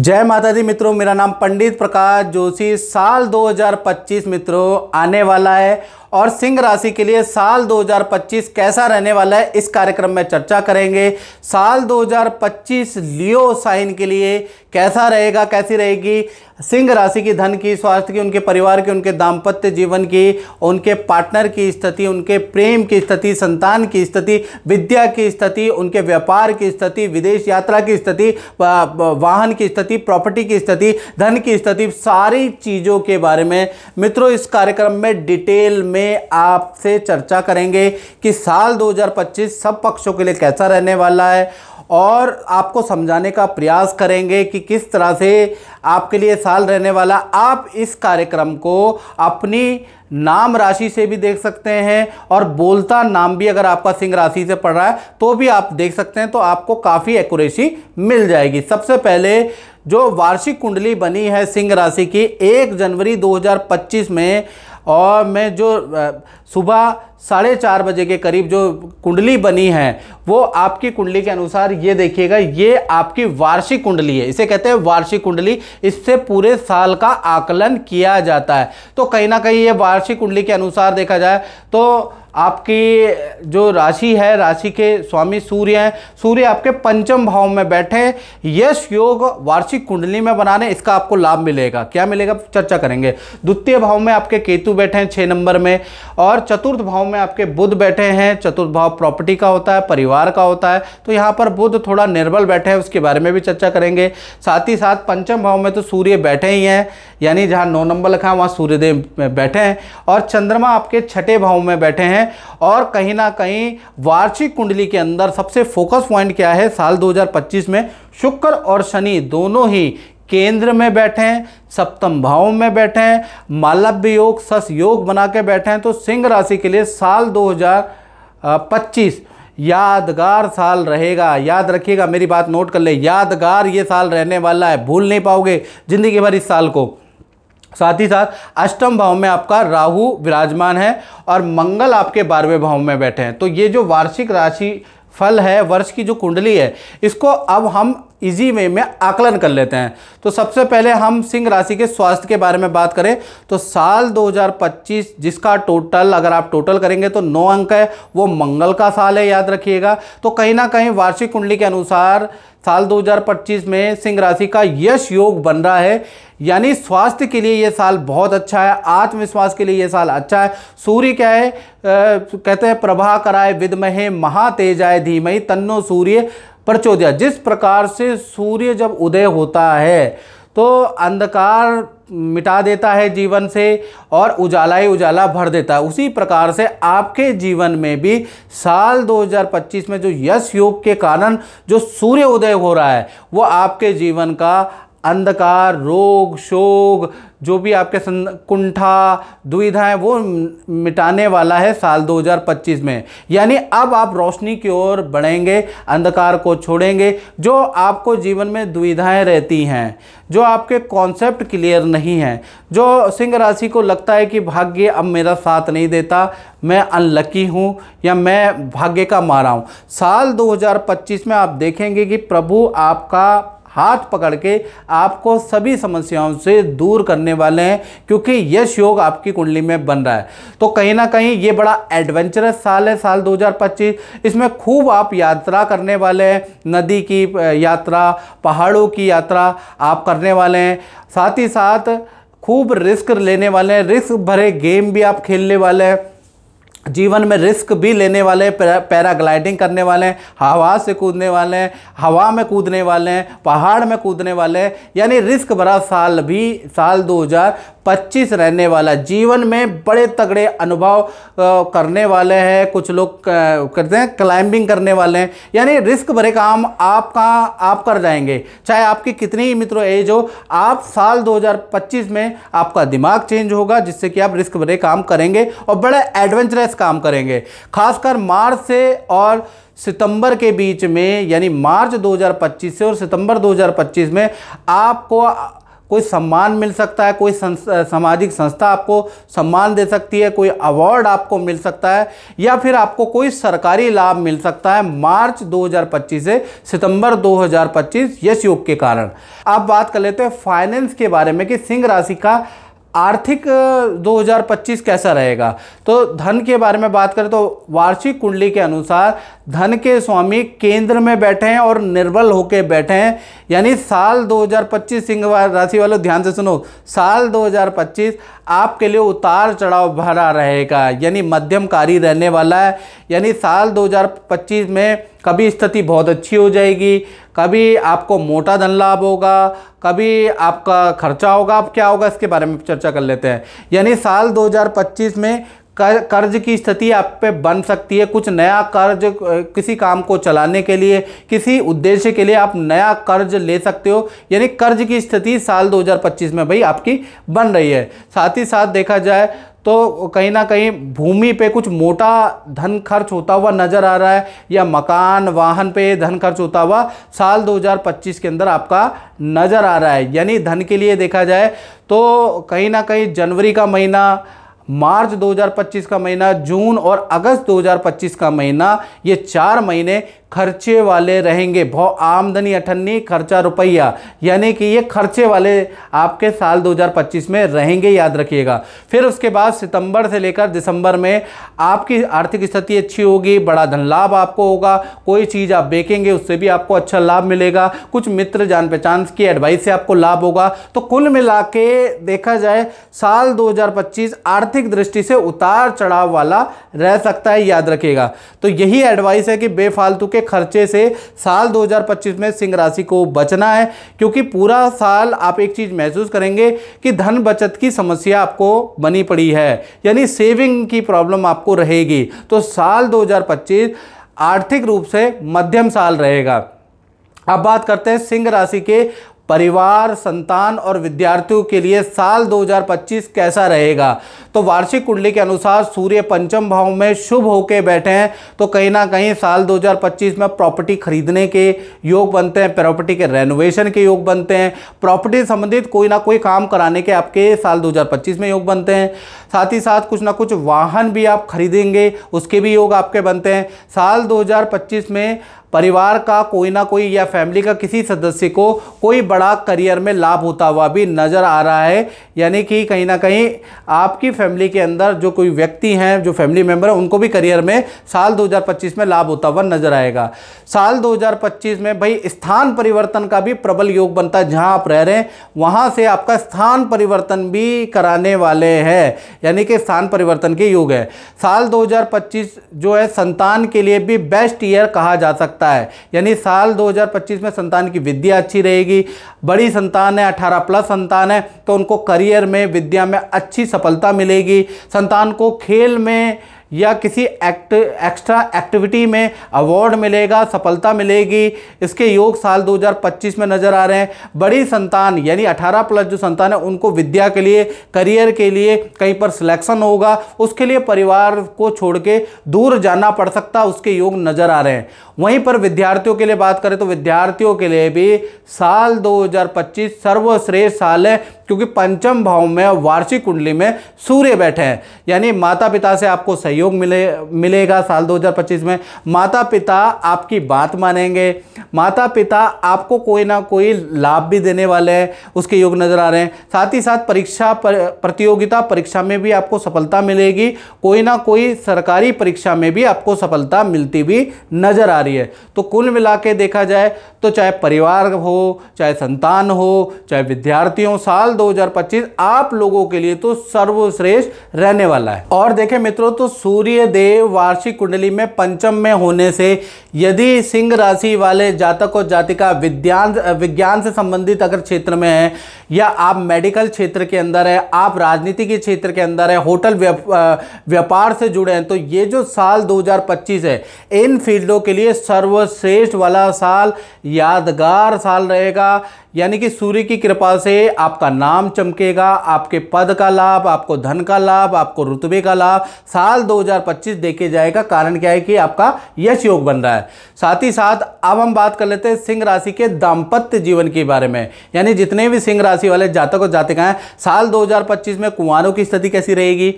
जय माता दी मित्रों मेरा नाम पंडित प्रकाश जोशी साल 2025 मित्रों आने वाला है और सिंह राशि के लिए साल 2025 कैसा रहने वाला है इस कार्यक्रम में चर्चा करेंगे साल 2025 लियो साइन के लिए कैसा रहेगा कैसी रहेगी सिंह राशि की धन की स्वास्थ्य की उनके परिवार की उनके दाम्पत्य जीवन की उनके पार्टनर की स्थिति उनके प्रेम की स्थिति संतान की स्थिति विद्या की स्थिति उनके व्यापार की स्थिति विदेश यात्रा की स्थिति वाहन की स्थिति प्रॉपर्टी की स्थिति धन की स्थिति सारी चीज़ों के बारे में मित्रों इस कार्यक्रम में डिटेल में में आपसे चर्चा करेंगे कि साल 2025 सब पक्षों के लिए कैसा रहने वाला है और आपको समझाने का प्रयास करेंगे कि किस तरह से आपके लिए साल रहने वाला आप इस कार्यक्रम को अपनी नाम राशि से भी देख सकते हैं और बोलता नाम भी अगर आपका सिंह राशि से पड़ रहा है तो भी आप देख सकते हैं तो आपको काफ़ी एक्यूरेसी मिल जाएगी सबसे पहले जो वार्षिक कुंडली बनी है सिंह राशि की एक जनवरी 2025 में और मैं जो सुबह साढ़े चार बजे के करीब जो कुंडली बनी है वो आपकी कुंडली के अनुसार ये देखिएगा ये आपकी वार्षिक कुंडली है इसे कहते हैं वार्षिक कुंडली इससे पूरे साल का आकलन किया जाता है तो कहीं ना कहीं ये वार्षिक कुंडली के अनुसार देखा जाए तो आपकी जो राशि है राशि के स्वामी सूर्य हैं सूर्य आपके पंचम भाव में बैठे हैं यश योग वार्षिक कुंडली में बनाने इसका आपको लाभ मिलेगा क्या मिलेगा चर्चा करेंगे द्वितीय भाव में आपके केतु बैठे हैं छः नंबर में और और चतुर्थ भाव में आपके बुध बैठे हैं चतुर्थ भाव प्रॉपर्टी का होता है परिवार का होता है तो यहाँ पर बुध थोड़ा निर्बल बैठे हैं उसके बारे में भी चर्चा करेंगे साथ ही साथ पंचम भाव में तो सूर्य बैठे ही हैं यानी जहाँ नौ नंबर लिखा है वहाँ सूर्यदेव में बैठे हैं और चंद्रमा आपके छठे भाव में बैठे हैं और कहीं ना कहीं वार्षिक कुंडली के अंदर सबसे फोकस पॉइंट क्या है साल दो में शुक्र और शनि दोनों ही केंद्र में बैठे हैं सप्तम भाव में बैठे हैं मालव्य योग सस योग बना के बैठे हैं तो सिंह राशि के लिए साल 2025 यादगार साल रहेगा याद रखिएगा मेरी बात नोट कर ले यादगार ये साल रहने वाला है भूल नहीं पाओगे ज़िंदगी भर इस साल को साथ ही साथ अष्टम भाव में आपका राहु विराजमान है और मंगल आपके बारहवें भाव में बैठे हैं तो ये जो वार्षिक राशि फल है वर्ष की जो कुंडली है इसको अब हम इजी वे में आकलन कर लेते हैं तो सबसे पहले हम सिंह राशि के स्वास्थ्य के बारे में बात करें तो साल 2025 जिसका टोटल अगर आप टोटल करेंगे तो नौ अंक है वो मंगल का साल है याद रखिएगा तो कहीं ना कहीं वार्षिक कुंडली के अनुसार साल 2025 में सिंह राशि का यश योग बन रहा है यानी स्वास्थ्य के लिए ये साल बहुत अच्छा है आत्मविश्वास के लिए ये साल अच्छा है सूर्य क्या है आ, कहते हैं प्रभा कराए विदमहे महातेजाए धीमहि तन्नो सूर्य प्रचोदया जिस प्रकार से सूर्य जब उदय होता है तो अंधकार मिटा देता है जीवन से और उजाला ही उजाला भर देता है उसी प्रकार से आपके जीवन में भी साल 2025 में जो यश योग के कारण जो सूर्य उदय हो रहा है वो आपके जीवन का अंधकार रोग शोक जो भी आपके कुंठा दुविधाएं वो मिटाने वाला है साल 2025 में यानी अब आप रोशनी की ओर बढ़ेंगे अंधकार को छोड़ेंगे जो आपको जीवन में दुविधाएं रहती हैं जो आपके कॉन्सेप्ट क्लियर नहीं हैं जो सिंह राशि को लगता है कि भाग्य अब मेरा साथ नहीं देता मैं अनलकी हूँ या मैं भाग्य का मारा हूँ साल 2025 में आप देखेंगे कि प्रभु आपका हाथ पकड़ के आपको सभी समस्याओं से दूर करने वाले हैं क्योंकि यश योग आपकी कुंडली में बन रहा है तो कहीं ना कहीं ये बड़ा एडवेंचरस साल है साल 2025 इसमें खूब आप यात्रा करने वाले हैं नदी की यात्रा पहाड़ों की यात्रा आप करने वाले हैं साथ ही साथ खूब रिस्क लेने वाले हैं रिस्क भरे गेम भी आप खेलने वाले हैं जीवन में रिस्क भी लेने वाले पैराग्लाइडिंग करने वाले हैं हवा से कूदने वाले हैं हवा में कूदने वाले हैं पहाड़ में कूदने वाले हैं यानी रिस्क भरा साल भी साल 25 रहने वाला जीवन में बड़े तगड़े अनुभव करने वाले हैं कुछ लोग करते हैं क्लाइंबिंग करने वाले हैं यानी रिस्क भरे काम आपका आप कर जाएंगे चाहे आपकी कितनी ही मित्रों एज हो आप साल 2025 में आपका दिमाग चेंज होगा जिससे कि आप रिस्क भरे काम करेंगे और बड़े एडवेंचरस काम करेंगे खासकर मार्च से और सितंबर के बीच में यानी मार्च 2025 से और सितंबर 2025 में आपको कोई सम्मान मिल सकता है कोई सामाजिक संस्था आपको सम्मान दे सकती है कोई अवार्ड आपको मिल सकता है या फिर आपको कोई सरकारी लाभ मिल सकता है मार्च 2025 से सितंबर 2025 यश योग के कारण अब बात कर लेते हैं फाइनेंस के बारे में कि सिंह राशि का आर्थिक 2025 कैसा रहेगा तो धन के बारे में बात करें तो वार्षिक कुंडली के अनुसार धन के स्वामी केंद्र में बैठे हैं और निर्बल होकर बैठे हैं यानी साल 2025 सिंह राशि वालों ध्यान से सुनो साल 2025 आपके लिए उतार चढ़ाव भरा रहेगा यानी मध्यमकारी रहने वाला है यानी साल 2025 में कभी स्थिति बहुत अच्छी हो जाएगी कभी आपको मोटा धन लाभ होगा कभी आपका खर्चा होगा आप क्या होगा इसके बारे में चर्चा कर लेते हैं यानी साल 2025 में कर, कर्ज की स्थिति आप पे बन सकती है कुछ नया कर्ज किसी काम को चलाने के लिए किसी उद्देश्य के लिए आप नया कर्ज ले सकते हो यानी कर्ज की स्थिति साल 2025 में भाई आपकी बन रही है साथ ही साथ देखा जाए तो कहीं ना कहीं भूमि पे कुछ मोटा धन खर्च होता हुआ नज़र आ रहा है या मकान वाहन पे धन खर्च होता हुआ साल 2025 के अंदर आपका नज़र आ रहा है यानी धन के लिए देखा जाए तो कहीं ना कहीं जनवरी का महीना मार्च 2025 का महीना जून और अगस्त 2025 का महीना ये चार महीने खर्चे वाले रहेंगे बहुत आमदनी अठन्नी खर्चा रुपया यानी कि ये खर्चे वाले आपके साल 2025 में रहेंगे याद रखिएगा फिर उसके बाद सितंबर से लेकर दिसंबर में आपकी आर्थिक स्थिति अच्छी होगी बड़ा धन लाभ आपको होगा कोई चीज़ आप बेचेंगे उससे भी आपको अच्छा लाभ मिलेगा कुछ मित्र जान पहचान की एडवाइस से आपको लाभ होगा तो कुल मिला के देखा जाए साल दो आर्थिक दृष्टि से उतार चढ़ाव वाला रह सकता है याद रखिएगा तो यही एडवाइस है कि बेफालतू के के खर्चे से साल 2025 में सिंह राशि को बचना है क्योंकि पूरा साल आप एक चीज़ महसूस करेंगे कि धन बचत की समस्या आपको बनी पड़ी है यानी सेविंग की प्रॉब्लम आपको रहेगी तो साल 2025 आर्थिक रूप से मध्यम साल रहेगा अब बात करते हैं सिंह राशि के परिवार संतान और विद्यार्थियों के लिए साल 2025 कैसा रहेगा तो वार्षिक कुंडली के अनुसार सूर्य पंचम भाव में शुभ होके बैठे हैं तो कहीं ना कहीं साल 2025 में प्रॉपर्टी खरीदने के योग बनते हैं प्रॉपर्टी के रेनोवेशन के योग बनते हैं प्रॉपर्टी संबंधित कोई ना कोई काम कराने के आपके साल 2025 में योग बनते हैं साथ ही साथ कुछ ना कुछ वाहन भी आप खरीदेंगे उसके भी योग आपके बनते हैं साल दो में परिवार का कोई ना कोई या फैमिली का किसी सदस्य को कोई बड़ा करियर में लाभ होता हुआ भी नज़र आ रहा है यानी कि कहीं ना कहीं आपकी फैमिली के अंदर जो कोई व्यक्ति हैं जो फैमिली मेम्बर हैं उनको भी करियर में साल 2025 में लाभ होता हुआ नज़र आएगा साल 2025 में भाई स्थान परिवर्तन का भी प्रबल योग बनता है जहाँ आप रह रहे हैं वहाँ से आपका स्थान परिवर्तन भी कराने वाले हैं यानी कि स्थान परिवर्तन के योग है साल दो जो है संतान के लिए भी बेस्ट ईयर कहा जा सकता सकता है यानी साल 2025 में संतान की विद्या अच्छी रहेगी बड़ी संतान है 18 प्लस संतान है तो उनको करियर में विद्या में अच्छी सफलता मिलेगी संतान को खेल में या किसी एक्ट एक्स्ट्रा एक्टिविटी में अवार्ड मिलेगा सफलता मिलेगी इसके योग साल 2025 में नज़र आ रहे हैं बड़ी संतान यानी 18 प्लस जो संतान है उनको विद्या के लिए करियर के लिए कहीं पर सिलेक्शन होगा उसके लिए परिवार को छोड़ के दूर जाना पड़ सकता उसके योग नज़र आ रहे हैं वहीं पर विद्यार्थियों के लिए बात करें तो विद्यार्थियों के लिए भी साल 2025 सर्वश्रेष्ठ साल है क्योंकि पंचम भाव में वार्षिक कुंडली में सूर्य बैठे हैं यानी माता पिता से आपको सही सहयोग मिले मिलेगा साल 2025 में माता पिता आपकी बात मानेंगे माता पिता आपको कोई ना कोई लाभ भी देने वाले हैं उसके योग नज़र आ रहे हैं साथ ही साथ परीक्षा पर, प्रतियोगिता परीक्षा में भी आपको सफलता मिलेगी कोई ना कोई सरकारी परीक्षा में भी आपको सफलता मिलती भी नज़र आ रही है तो कुल मिला देखा जाए तो चाहे परिवार हो चाहे संतान हो चाहे विद्यार्थियों साल 2025 आप लोगों के लिए तो सर्वश्रेष्ठ रहने वाला है और देखें मित्रों तो सूर्य देव वार्षिक कुंडली में पंचम में होने से यदि सिंह राशि वाले जातक और जातिका विज्ञान विज्ञान से संबंधित अगर क्षेत्र में है या आप मेडिकल क्षेत्र के अंदर है आप राजनीति के क्षेत्र के अंदर है होटल व्यापार से जुड़े हैं तो ये जो साल 2025 है इन फील्डों के लिए सर्वश्रेष्ठ वाला साल यादगार साल रहेगा यानी कि सूर्य की कृपा से आपका नाम चमकेगा आपके पद का लाभ आपको धन का लाभ आपको रुतबे का लाभ साल 2025 देखे जाएगा कारण क्या है कि आपका यश योग बन रहा है साथ ही साथ अब हम बात कर लेते हैं सिंह राशि के दाम्पत्य जीवन के बारे में यानी जितने भी सिंह राशि वाले जातक और जातिका हैं साल 2025 में कुआरों की स्थिति कैसी रहेगी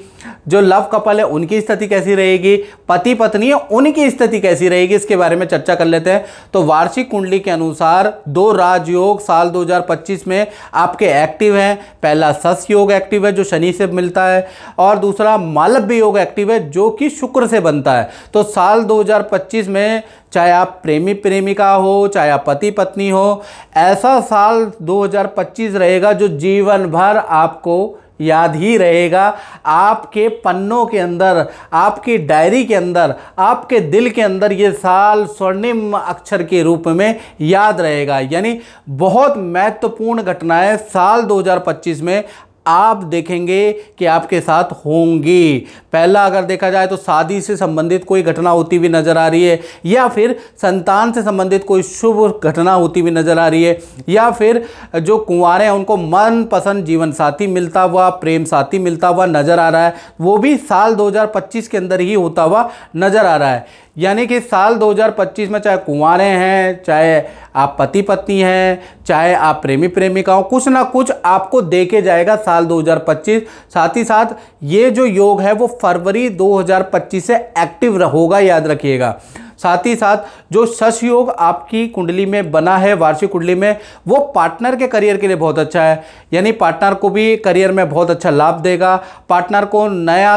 जो लव कपल है उनकी स्थिति कैसी रहेगी पति पत्नी है उनकी स्थिति कैसी रहेगी इसके बारे में चर्चा कर लेते हैं तो वार्षिक कुंडली के अनुसार दो राजयोग साल साल 2025 में आपके एक्टिव हैं पहला सस योग एक्टिव है जो शनि से मिलता है और दूसरा मालव्य योग एक्टिव है जो कि शुक्र से बनता है तो साल 2025 में चाहे आप प्रेमी प्रेमिका हो चाहे आप पति पत्नी हो ऐसा साल 2025 रहेगा जो जीवन भर आपको याद ही रहेगा आपके पन्नों के अंदर आपकी डायरी के अंदर आपके दिल के अंदर ये साल स्वर्णिम अक्षर के रूप में याद रहेगा यानी बहुत महत्वपूर्ण घटनाएं साल 2025 में आप देखेंगे कि आपके साथ होंगी पहला अगर देखा जाए तो शादी से संबंधित कोई घटना होती हुई नजर आ रही है या फिर संतान से संबंधित कोई शुभ घटना होती हुई नजर आ रही है या फिर जो कुंवारे हैं उनको मनपसंद जीवन साथी मिलता हुआ प्रेम साथी मिलता हुआ नजर आ रहा है वो भी साल 2025 के अंदर ही होता हुआ नजर आ रहा है यानी कि साल 2025 में चाहे कुंवारे हैं चाहे आप पति पत्नी हैं चाहे आप प्रेमी प्रेमिकाओं कुछ ना कुछ आपको दे के जाएगा साल 2025 साथ ही साथ ये जो योग है वो फरवरी 2025 से एक्टिव होगा याद रखिएगा साथ ही साथ जो शश योग आपकी कुंडली में बना है वार्षिक कुंडली में वो पार्टनर के करियर के लिए बहुत अच्छा है यानी पार्टनर को भी करियर में बहुत अच्छा लाभ देगा पार्टनर को नया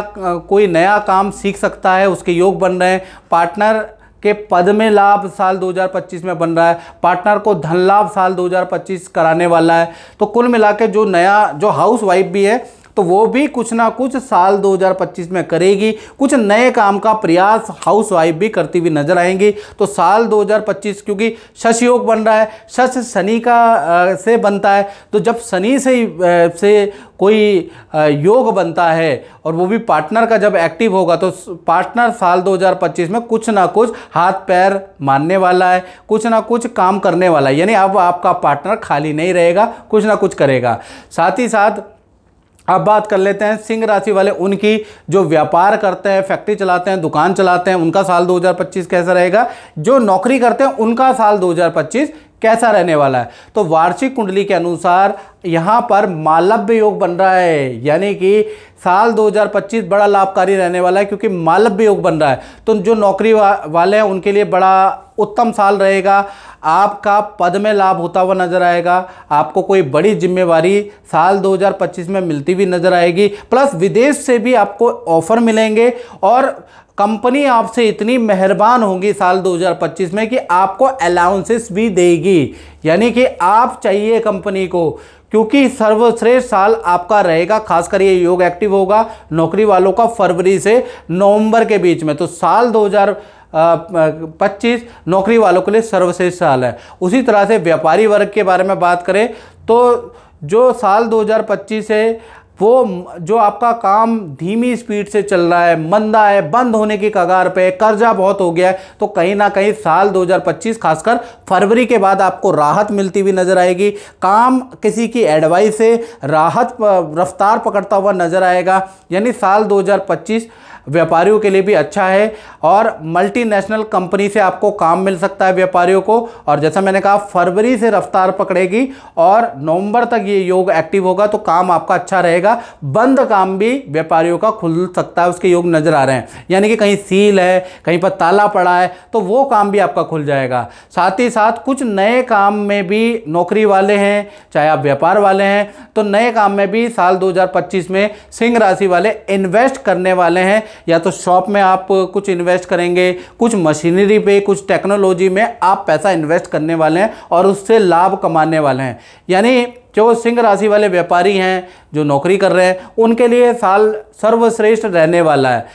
कोई नया काम सीख सकता है उसके योग बन रहे हैं पार्टनर के पद में लाभ साल 2025 में बन रहा है पार्टनर को धन लाभ साल 2025 कराने वाला है तो कुल मिला जो नया जो हाउस वाइफ भी है तो वो भी कुछ ना कुछ साल 2025 में करेगी कुछ नए काम का प्रयास हाउसवाइफ भी करती हुई नजर आएंगी तो साल 2025 क्योंकि शश योग बन रहा है शश शनि का से बनता है तो जब शनि से से कोई योग बनता है और वो भी पार्टनर का जब एक्टिव होगा तो पार्टनर साल 2025 में कुछ ना कुछ हाथ पैर मानने वाला है कुछ ना कुछ काम करने वाला है यानी अब आपका पार्टनर खाली नहीं रहेगा कुछ ना कुछ करेगा साथ ही साथ अब बात कर लेते हैं सिंह राशि वाले उनकी जो व्यापार करते हैं फैक्ट्री चलाते हैं दुकान चलाते हैं उनका साल 2025 कैसा रहेगा जो नौकरी करते हैं उनका साल 2025 कैसा रहने वाला है तो वार्षिक कुंडली के अनुसार यहाँ पर मालव्य योग बन रहा है यानी कि साल 2025 बड़ा लाभकारी रहने वाला है क्योंकि मालव्य योग बन रहा है तो जो नौकरी वा, वाले हैं उनके लिए बड़ा उत्तम साल रहेगा आपका पद में लाभ होता हुआ नजर आएगा आपको कोई बड़ी जिम्मेवारी साल 2025 में मिलती हुई नजर आएगी प्लस विदेश से भी आपको ऑफर मिलेंगे और कंपनी आपसे इतनी मेहरबान होगी साल 2025 में कि आपको अलाउंसेस भी देगी यानी कि आप चाहिए कंपनी को क्योंकि सर्वश्रेष्ठ साल आपका रहेगा खासकर ये योग एक्टिव होगा नौकरी वालों का फरवरी से नवंबर के बीच में तो साल पच्चीस नौकरी वालों के लिए सर्वश्रेष्ठ साल है उसी तरह से व्यापारी वर्ग के बारे में बात करें तो जो साल 2025 है वो जो आपका काम धीमी स्पीड से चल रहा है मंदा है बंद होने की कगार पे कर्जा बहुत हो गया है तो कहीं ना कहीं साल 2025 खासकर फरवरी के बाद आपको राहत मिलती हुई नज़र आएगी काम किसी की एडवाइस से राहत रफ्तार पकड़ता हुआ नज़र आएगा यानी साल 2025 व्यापारियों के लिए भी अच्छा है और मल्टीनेशनल कंपनी से आपको काम मिल सकता है व्यापारियों को और जैसा मैंने कहा फरवरी से रफ्तार पकड़ेगी और नवंबर तक ये योग एक्टिव होगा तो काम आपका अच्छा रहेगा बंद काम भी व्यापारियों का खुल सकता है उसके योग नज़र आ रहे हैं यानी कि कहीं सील है कहीं पर ताला पड़ा है तो वो काम भी आपका खुल जाएगा साथ ही साथ कुछ नए काम में भी नौकरी वाले हैं चाहे आप व्यापार वाले हैं तो नए काम में भी साल दो में सिंह राशि वाले इन्वेस्ट करने वाले हैं या तो शॉप में आप कुछ इन्वेस्ट करेंगे कुछ मशीनरी पे कुछ टेक्नोलॉजी में आप पैसा इन्वेस्ट करने वाले हैं और उससे लाभ कमाने वाले हैं यानी जो सिंह राशि वाले व्यापारी हैं जो नौकरी कर रहे हैं उनके लिए साल सर्वश्रेष्ठ रहने वाला है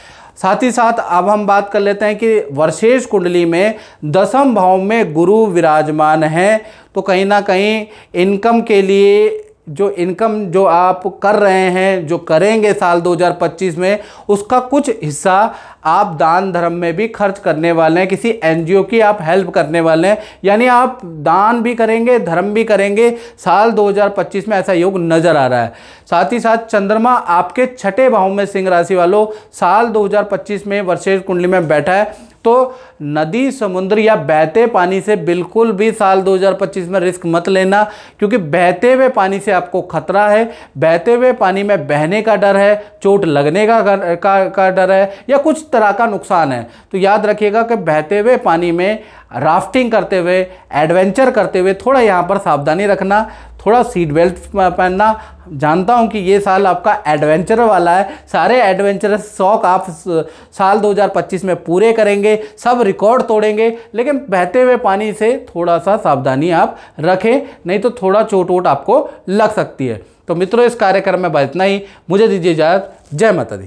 साथ ही साथ अब हम बात कर लेते हैं कि वर्षेश कुंडली में दसम भाव में गुरु विराजमान हैं तो कहीं ना कहीं इनकम के लिए जो इनकम जो आप कर रहे हैं जो करेंगे साल 2025 में उसका कुछ हिस्सा आप दान धर्म में भी खर्च करने वाले हैं किसी एनजीओ की आप हेल्प करने वाले हैं यानी आप दान भी करेंगे धर्म भी करेंगे साल 2025 में ऐसा योग नज़र आ रहा है साथ ही साथ चंद्रमा आपके छठे भाव में सिंह राशि वालों साल 2025 में वर्षेज कुंडली में बैठा है तो नदी समुद्र या बहते पानी से बिल्कुल भी साल 2025 में रिस्क मत लेना क्योंकि बहते हुए पानी से आपको खतरा है बहते हुए पानी में बहने का डर है चोट लगने का का, का डर है या कुछ तरह का नुकसान है तो याद रखिएगा कि बहते हुए पानी में राफ्टिंग करते हुए एडवेंचर करते हुए थोड़ा यहाँ पर सावधानी रखना थोड़ा सीट बेल्ट पहनना जानता हूँ कि ये साल आपका एडवेंचर वाला है सारे एडवेंचरस शौक आप साल 2025 में पूरे करेंगे सब रिकॉर्ड तोड़ेंगे लेकिन बहते हुए पानी से थोड़ा सा सावधानी आप रखें नहीं तो थोड़ा चोट वोट आपको लग सकती है तो मित्रों इस कार्यक्रम में बस इतना ही मुझे दीजिए इजाज़त जय माता दी